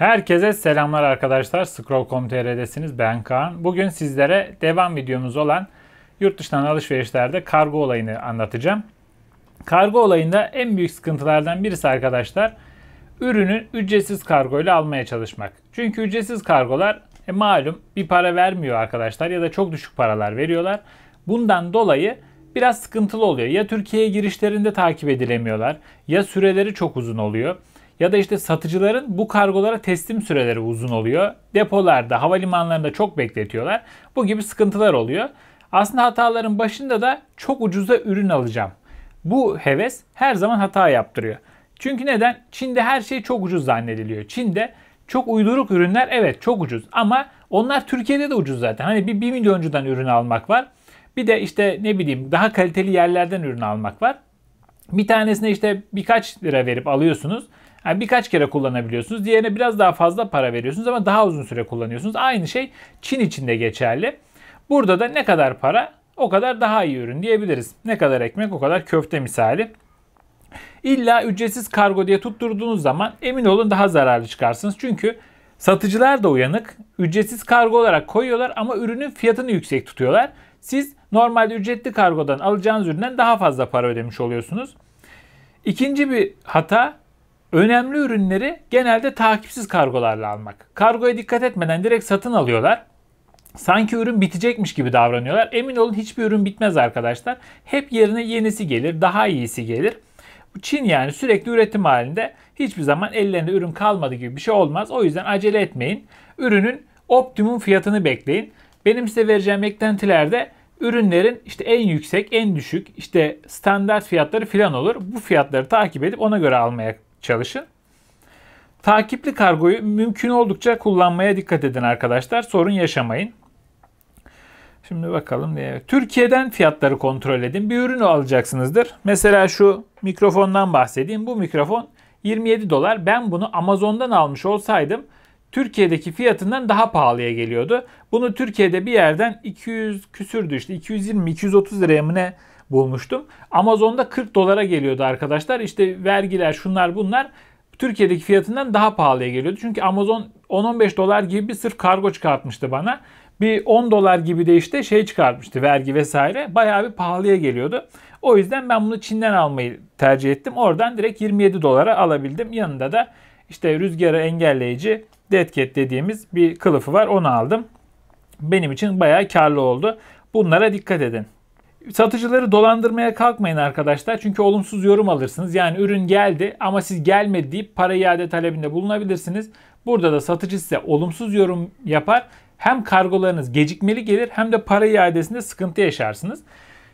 Herkese selamlar arkadaşlar. Scroll.com.tr'desiniz. Ben Kaan. Bugün sizlere devam videomuz olan yurt dışından alışverişlerde kargo olayını anlatacağım. Kargo olayında en büyük sıkıntılardan birisi arkadaşlar ürünü ücretsiz kargo ile almaya çalışmak. Çünkü ücretsiz kargolar e, malum bir para vermiyor arkadaşlar ya da çok düşük paralar veriyorlar. Bundan dolayı biraz sıkıntılı oluyor. Ya Türkiye'ye girişlerinde takip edilemiyorlar ya süreleri çok uzun oluyor ya da işte satıcıların bu kargolara teslim süreleri uzun oluyor. Depolarda, havalimanlarında çok bekletiyorlar. Bu gibi sıkıntılar oluyor. Aslında hataların başında da çok ucuza ürün alacağım. Bu heves her zaman hata yaptırıyor. Çünkü neden? Çin'de her şey çok ucuz zannediliyor. Çin'de çok uyduruk ürünler evet çok ucuz ama onlar Türkiye'de de ucuz zaten. Hani bir 1 milyoncudan ürün almak var. Bir de işte ne bileyim daha kaliteli yerlerden ürün almak var. Bir tanesine işte birkaç lira verip alıyorsunuz. Yani birkaç kere kullanabiliyorsunuz. Diğerine biraz daha fazla para veriyorsunuz ama daha uzun süre kullanıyorsunuz. Aynı şey Çin için de geçerli. Burada da ne kadar para o kadar daha iyi ürün diyebiliriz. Ne kadar ekmek o kadar köfte misali. İlla ücretsiz kargo diye tutturduğunuz zaman emin olun daha zararlı çıkarsınız. Çünkü satıcılar da uyanık. Ücretsiz kargo olarak koyuyorlar ama ürünün fiyatını yüksek tutuyorlar. Siz normalde ücretli kargodan alacağınız üründen daha fazla para ödemiş oluyorsunuz. İkinci bir hata önemli ürünleri genelde takipsiz kargolarla almak. Kargoya dikkat etmeden direkt satın alıyorlar. Sanki ürün bitecekmiş gibi davranıyorlar. Emin olun hiçbir ürün bitmez arkadaşlar. Hep yerine yenisi gelir, daha iyisi gelir. Çin yani sürekli üretim halinde hiçbir zaman ellerinde ürün kalmadı gibi bir şey olmaz. O yüzden acele etmeyin. Ürünün optimum fiyatını bekleyin. Benim size vereceğim eklentilerde ürünlerin işte en yüksek, en düşük, işte standart fiyatları falan olur. Bu fiyatları takip edip ona göre almaya çalışın. Takipli kargoyu mümkün oldukça kullanmaya dikkat edin arkadaşlar. Sorun yaşamayın. Şimdi bakalım. Türkiye'den fiyatları kontrol edin. Bir ürünü alacaksınızdır. Mesela şu mikrofondan bahsedeyim. Bu mikrofon 27 dolar. Ben bunu Amazon'dan almış olsaydım Türkiye'deki fiyatından daha pahalıya geliyordu. Bunu Türkiye'de bir yerden 200 küsürdü işte 220-230 liraya mı ne bulmuştum. Amazon'da 40 dolara geliyordu arkadaşlar. İşte vergiler şunlar bunlar Türkiye'deki fiyatından daha pahalıya geliyordu. Çünkü Amazon 10-15 dolar gibi bir sırf kargo çıkartmıştı bana. Bir 10 dolar gibi de işte şey çıkartmıştı vergi vesaire. Bayağı bir pahalıya geliyordu. O yüzden ben bunu Çin'den almayı tercih ettim. Oradan direkt 27 dolara alabildim. Yanında da işte rüzgarı engelleyici Deadcat dediğimiz bir kılıfı var. Onu aldım. Benim için bayağı karlı oldu. Bunlara dikkat edin. Satıcıları dolandırmaya kalkmayın arkadaşlar. Çünkü olumsuz yorum alırsınız. Yani ürün geldi ama siz gelmedi deyip para iade talebinde bulunabilirsiniz. Burada da satıcı size olumsuz yorum yapar. Hem kargolarınız gecikmeli gelir hem de para iadesinde sıkıntı yaşarsınız.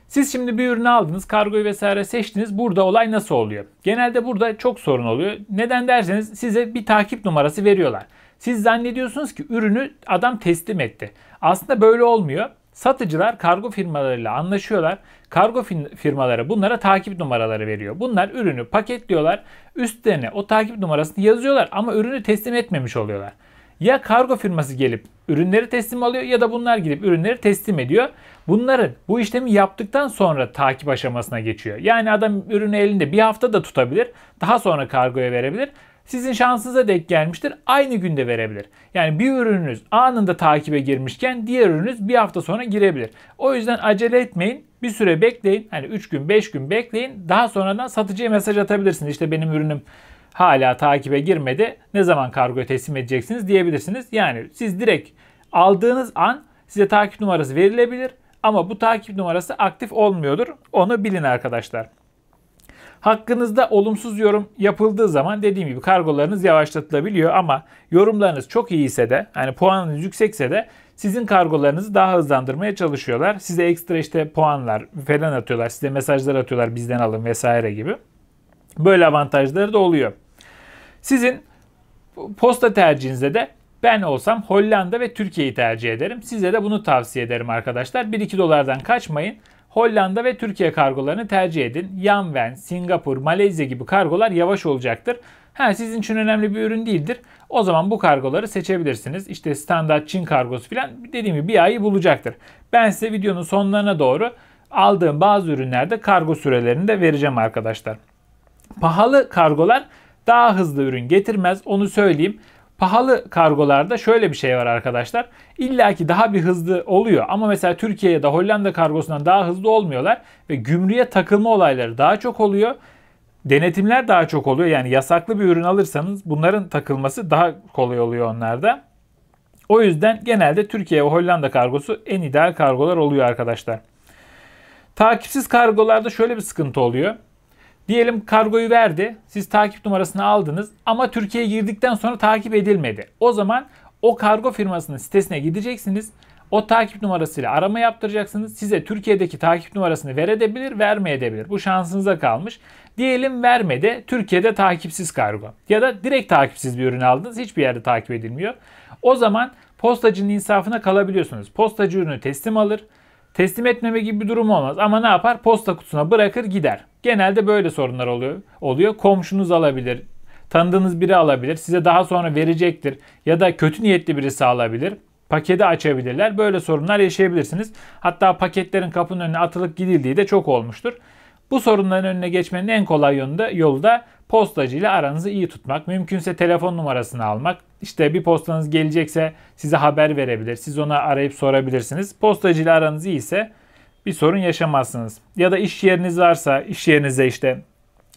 Siz şimdi bir ürünü aldınız, kargoyu vesaire seçtiniz. Burada olay nasıl oluyor? Genelde burada çok sorun oluyor. Neden derseniz size bir takip numarası veriyorlar. Siz zannediyorsunuz ki ürünü adam teslim etti. Aslında böyle olmuyor. Satıcılar kargo firmalarıyla anlaşıyorlar. Kargo firmaları bunlara takip numaraları veriyor. Bunlar ürünü paketliyorlar. Üstlerine o takip numarasını yazıyorlar ama ürünü teslim etmemiş oluyorlar. Ya kargo firması gelip ürünleri teslim alıyor ya da bunlar gidip ürünleri teslim ediyor. Bunların bu işlemi yaptıktan sonra takip aşamasına geçiyor. Yani adam ürünü elinde bir hafta da tutabilir. Daha sonra kargoya verebilir sizin şansınıza denk gelmiştir. Aynı günde verebilir. Yani bir ürününüz anında takibe girmişken diğer ürününüz bir hafta sonra girebilir. O yüzden acele etmeyin. Bir süre bekleyin. Hani 3 gün 5 gün bekleyin. Daha sonradan satıcıya mesaj atabilirsiniz. İşte benim ürünüm hala takibe girmedi. Ne zaman kargoya teslim edeceksiniz diyebilirsiniz. Yani siz direkt aldığınız an size takip numarası verilebilir. Ama bu takip numarası aktif olmuyordur. Onu bilin arkadaşlar. Hakkınızda olumsuz yorum yapıldığı zaman dediğim gibi kargolarınız yavaşlatılabiliyor ama yorumlarınız çok iyiyse de yani puanınız yüksekse de sizin kargolarınızı daha hızlandırmaya çalışıyorlar. Size ekstra işte puanlar falan atıyorlar. Size mesajlar atıyorlar bizden alın vesaire gibi. Böyle avantajları da oluyor. Sizin posta tercihinizde de ben olsam Hollanda ve Türkiye'yi tercih ederim. Size de bunu tavsiye ederim arkadaşlar. 1-2 dolardan kaçmayın. Hollanda ve Türkiye kargolarını tercih edin. Yanven, Singapur, Malezya gibi kargolar yavaş olacaktır. Ha sizin için önemli bir ürün değildir. O zaman bu kargoları seçebilirsiniz. İşte standart Çin kargosu filan dediğim gibi bir ayı bulacaktır. Ben size videonun sonlarına doğru aldığım bazı ürünlerde kargo sürelerini de vereceğim arkadaşlar. Pahalı kargolar daha hızlı ürün getirmez onu söyleyeyim. Pahalı kargolarda şöyle bir şey var arkadaşlar. İlla ki daha bir hızlı oluyor ama mesela Türkiye ya da Hollanda kargosundan daha hızlı olmuyorlar ve gümrüğe takılma olayları daha çok oluyor. Denetimler daha çok oluyor. Yani yasaklı bir ürün alırsanız bunların takılması daha kolay oluyor onlarda. O yüzden genelde Türkiye ve Hollanda kargosu en ideal kargolar oluyor arkadaşlar. Takipsiz kargolarda şöyle bir sıkıntı oluyor. Diyelim kargoyu verdi. Siz takip numarasını aldınız ama Türkiye'ye girdikten sonra takip edilmedi. O zaman o kargo firmasının sitesine gideceksiniz. O takip numarasıyla arama yaptıracaksınız. Size Türkiye'deki takip numarasını verebilir, vermeyebilir. Bu şansınıza kalmış. Diyelim vermedi. Türkiye'de takipsiz kargo. Ya da direkt takipsiz bir ürün aldınız. Hiçbir yerde takip edilmiyor. O zaman postacının insafına kalabiliyorsunuz. Postacı ürünü teslim alır. Teslim etmeme gibi bir durum olmaz ama ne yapar? Posta kutusuna bırakır gider. Genelde böyle sorunlar oluyor. oluyor. Komşunuz alabilir, tanıdığınız biri alabilir, size daha sonra verecektir ya da kötü niyetli birisi alabilir. Paketi açabilirler. Böyle sorunlar yaşayabilirsiniz. Hatta paketlerin kapının önüne atılıp gidildiği de çok olmuştur. Bu sorunların önüne geçmenin en kolay yolu da, yolu da postacı ile aranızı iyi tutmak. Mümkünse telefon numarasını almak işte bir postanız gelecekse size haber verebilir. Siz ona arayıp sorabilirsiniz. Postacıyla aranız iyiyse bir sorun yaşamazsınız. Ya da iş yeriniz varsa iş yerinize işte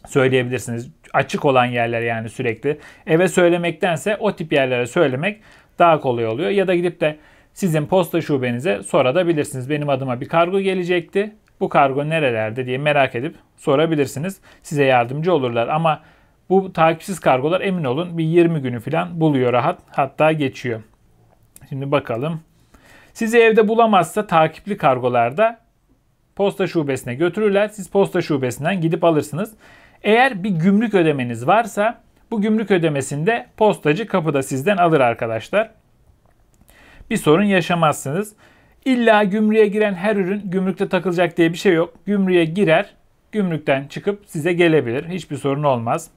söyleyebilirsiniz. Açık olan yerler yani sürekli. Eve söylemektense o tip yerlere söylemek daha kolay oluyor. Ya da gidip de sizin posta şubenize sorabilirsiniz. Benim adıma bir kargo gelecekti. Bu kargo nerelerde diye merak edip sorabilirsiniz. Size yardımcı olurlar ama bu takipsiz kargolar emin olun bir 20 günü falan buluyor rahat. Hatta geçiyor. Şimdi bakalım. Sizi evde bulamazsa takipli kargolarda posta şubesine götürürler. Siz posta şubesinden gidip alırsınız. Eğer bir gümrük ödemeniz varsa bu gümrük ödemesinde postacı kapıda sizden alır arkadaşlar. Bir sorun yaşamazsınız. İlla gümrüğe giren her ürün gümrükte takılacak diye bir şey yok. Gümrüğe girer, gümrükten çıkıp size gelebilir. Hiçbir sorun olmaz.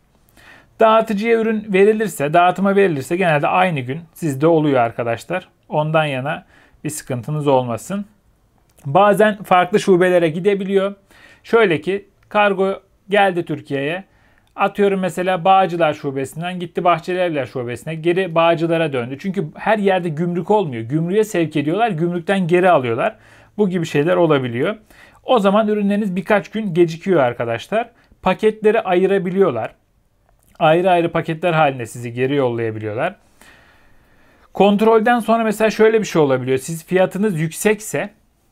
Dağıtıcıya ürün verilirse, dağıtıma verilirse genelde aynı gün sizde oluyor arkadaşlar. Ondan yana bir sıkıntınız olmasın. Bazen farklı şubelere gidebiliyor. Şöyle ki kargo geldi Türkiye'ye. Atıyorum mesela Bağcılar Şubesi'nden gitti Bahçelievler Şubesi'ne geri Bağcılar'a döndü. Çünkü her yerde gümrük olmuyor. Gümrüğe sevk ediyorlar, gümrükten geri alıyorlar. Bu gibi şeyler olabiliyor. O zaman ürünleriniz birkaç gün gecikiyor arkadaşlar. Paketleri ayırabiliyorlar ayrı ayrı paketler halinde sizi geri yollayabiliyorlar. Kontrolden sonra mesela şöyle bir şey olabiliyor. Siz fiyatınız yüksekse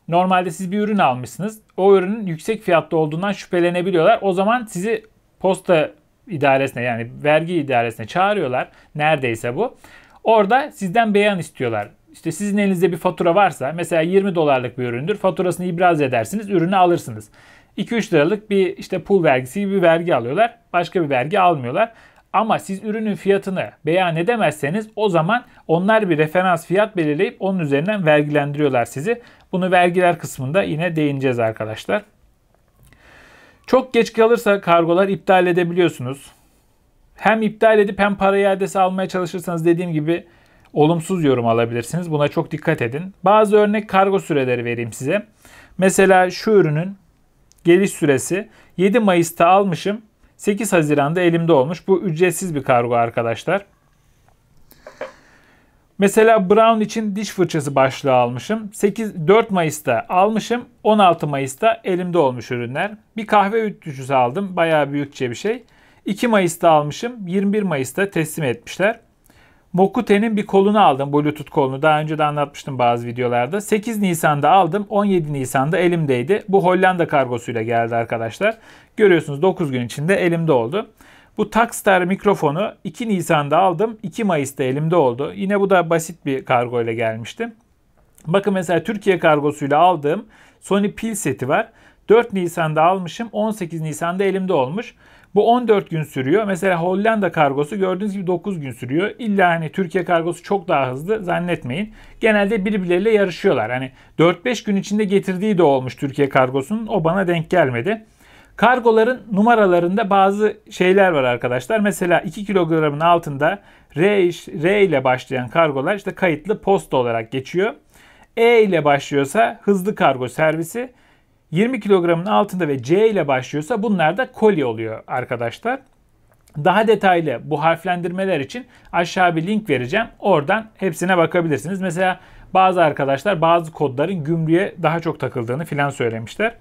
normalde siz bir ürün almışsınız. O ürünün yüksek fiyatta olduğundan şüphelenebiliyorlar. O zaman sizi posta idaresine yani vergi idaresine çağırıyorlar. Neredeyse bu. Orada sizden beyan istiyorlar. İşte sizin elinizde bir fatura varsa mesela 20 dolarlık bir üründür. Faturasını ibraz edersiniz, ürünü alırsınız. 2-3 liralık bir işte pul vergisi gibi bir vergi alıyorlar. Başka bir vergi almıyorlar. Ama siz ürünün fiyatını beyan edemezseniz o zaman onlar bir referans fiyat belirleyip onun üzerinden vergilendiriyorlar sizi. Bunu vergiler kısmında yine değineceğiz arkadaşlar. Çok geç kalırsa kargolar iptal edebiliyorsunuz. Hem iptal edip hem para iadesi almaya çalışırsanız dediğim gibi olumsuz yorum alabilirsiniz. Buna çok dikkat edin. Bazı örnek kargo süreleri vereyim size. Mesela şu ürünün geliş süresi 7 Mayıs'ta almışım. 8 Haziran'da elimde olmuş. Bu ücretsiz bir kargo arkadaşlar. Mesela Brown için diş fırçası başlığı almışım. 8 4 Mayıs'ta almışım. 16 Mayıs'ta elimde olmuş ürünler. Bir kahve ütücüsü aldım. Bayağı büyükçe bir şey. 2 Mayıs'ta almışım. 21 Mayıs'ta teslim etmişler. Mokute'nin bir kolunu aldım. Bluetooth kolunu. Daha önce de anlatmıştım bazı videolarda. 8 Nisan'da aldım. 17 Nisan'da elimdeydi. Bu Hollanda kargosuyla geldi arkadaşlar. Görüyorsunuz 9 gün içinde elimde oldu. Bu Takstar mikrofonu 2 Nisan'da aldım. 2 Mayıs'ta elimde oldu. Yine bu da basit bir kargo ile gelmişti. Bakın mesela Türkiye kargosuyla aldığım Sony pil seti var. 4 Nisan'da almışım. 18 Nisan'da elimde olmuş. Bu 14 gün sürüyor. Mesela Hollanda kargosu gördüğünüz gibi 9 gün sürüyor. İlla hani Türkiye kargosu çok daha hızlı zannetmeyin. Genelde birbirleriyle yarışıyorlar. Hani 4-5 gün içinde getirdiği de olmuş Türkiye kargosunun. O bana denk gelmedi. Kargoların numaralarında bazı şeyler var arkadaşlar. Mesela 2 kilogramın altında R, R ile başlayan kargolar işte kayıtlı posta olarak geçiyor. E ile başlıyorsa hızlı kargo servisi. 20 kilogramın altında ve C ile başlıyorsa bunlar da koli oluyor arkadaşlar. Daha detaylı bu harflendirmeler için aşağı bir link vereceğim. Oradan hepsine bakabilirsiniz. Mesela bazı arkadaşlar bazı kodların gümrüğe daha çok takıldığını filan söylemişler.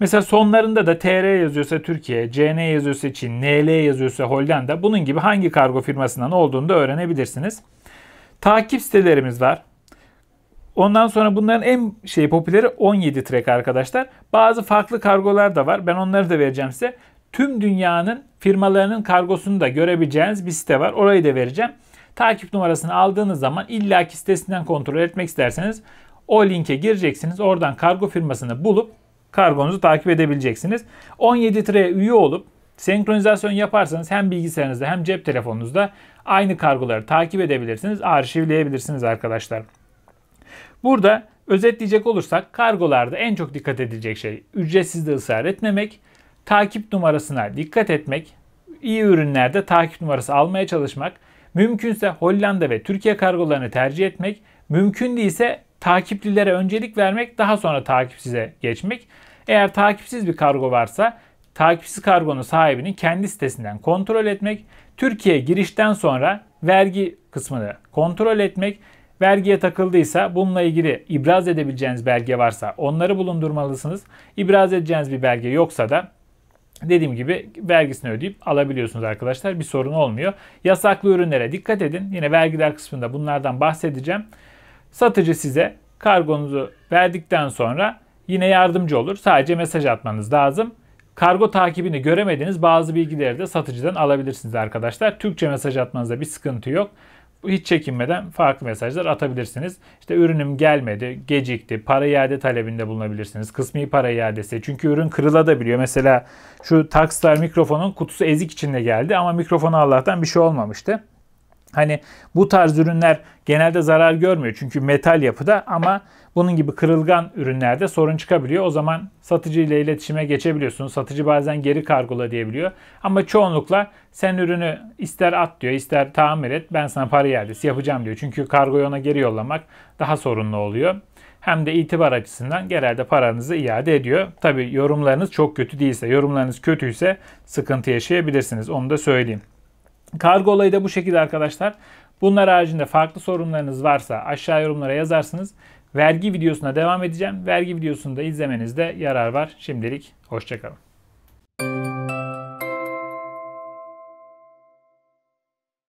Mesela sonlarında da TR yazıyorsa Türkiye, CN yazıyorsa Çin, NL yazıyorsa Hollanda bunun gibi hangi kargo firmasından olduğunu da öğrenebilirsiniz. Takip sitelerimiz var. Ondan sonra bunların en şey popüleri 17 trek arkadaşlar. Bazı farklı kargolar da var. Ben onları da vereceğim size. Tüm dünyanın firmalarının kargosunu da görebileceğiniz bir site var. Orayı da vereceğim. Takip numarasını aldığınız zaman illaki sitesinden kontrol etmek isterseniz o linke gireceksiniz. Oradan kargo firmasını bulup kargonuzu takip edebileceksiniz. 17 Tre'ye üye olup senkronizasyon yaparsanız hem bilgisayarınızda hem cep telefonunuzda aynı kargoları takip edebilirsiniz, arşivleyebilirsiniz arkadaşlar. Burada özetleyecek olursak kargolarda en çok dikkat edilecek şey ücretsizde ısrar etmemek, takip numarasına dikkat etmek, iyi ürünlerde takip numarası almaya çalışmak, mümkünse Hollanda ve Türkiye kargolarını tercih etmek, mümkün değilse takiplilere öncelik vermek, daha sonra takipsize geçmek. Eğer takipsiz bir kargo varsa takipsiz kargonun sahibini kendi sitesinden kontrol etmek, Türkiye girişten sonra vergi kısmını kontrol etmek, Vergiye takıldıysa bununla ilgili ibraz edebileceğiniz belge varsa onları bulundurmalısınız. İbraz edeceğiniz bir belge yoksa da dediğim gibi vergisini ödeyip alabiliyorsunuz arkadaşlar. Bir sorun olmuyor. Yasaklı ürünlere dikkat edin. Yine vergiler kısmında bunlardan bahsedeceğim. Satıcı size kargonuzu verdikten sonra yine yardımcı olur. Sadece mesaj atmanız lazım. Kargo takibini göremediğiniz bazı bilgileri de satıcıdan alabilirsiniz arkadaşlar. Türkçe mesaj atmanızda bir sıkıntı yok. Bu hiç çekinmeden farklı mesajlar atabilirsiniz. İşte ürünüm gelmedi, gecikti, para iade talebinde bulunabilirsiniz. Kısmi para iadesi. Çünkü ürün kırılabiliyor. Mesela şu Takstar mikrofonun kutusu ezik içinde geldi ama mikrofona Allah'tan bir şey olmamıştı. Hani bu tarz ürünler genelde zarar görmüyor çünkü metal yapıda ama bunun gibi kırılgan ürünlerde sorun çıkabiliyor. O zaman satıcı ile iletişime geçebiliyorsunuz. Satıcı bazen geri kargola diyebiliyor. Ama çoğunlukla sen ürünü ister at diyor, ister tamir et. Ben sana para iadesi yapacağım diyor. Çünkü kargoyu ona geri yollamak daha sorunlu oluyor. Hem de itibar açısından genelde paranızı iade ediyor. Tabi yorumlarınız çok kötü değilse, yorumlarınız kötüyse sıkıntı yaşayabilirsiniz. Onu da söyleyeyim. Kargo olayı da bu şekilde arkadaşlar. Bunlar haricinde farklı sorunlarınız varsa aşağı yorumlara yazarsınız. Vergi videosuna devam edeceğim. Vergi videosunu da izlemenizde yarar var. Şimdilik hoşçakalın.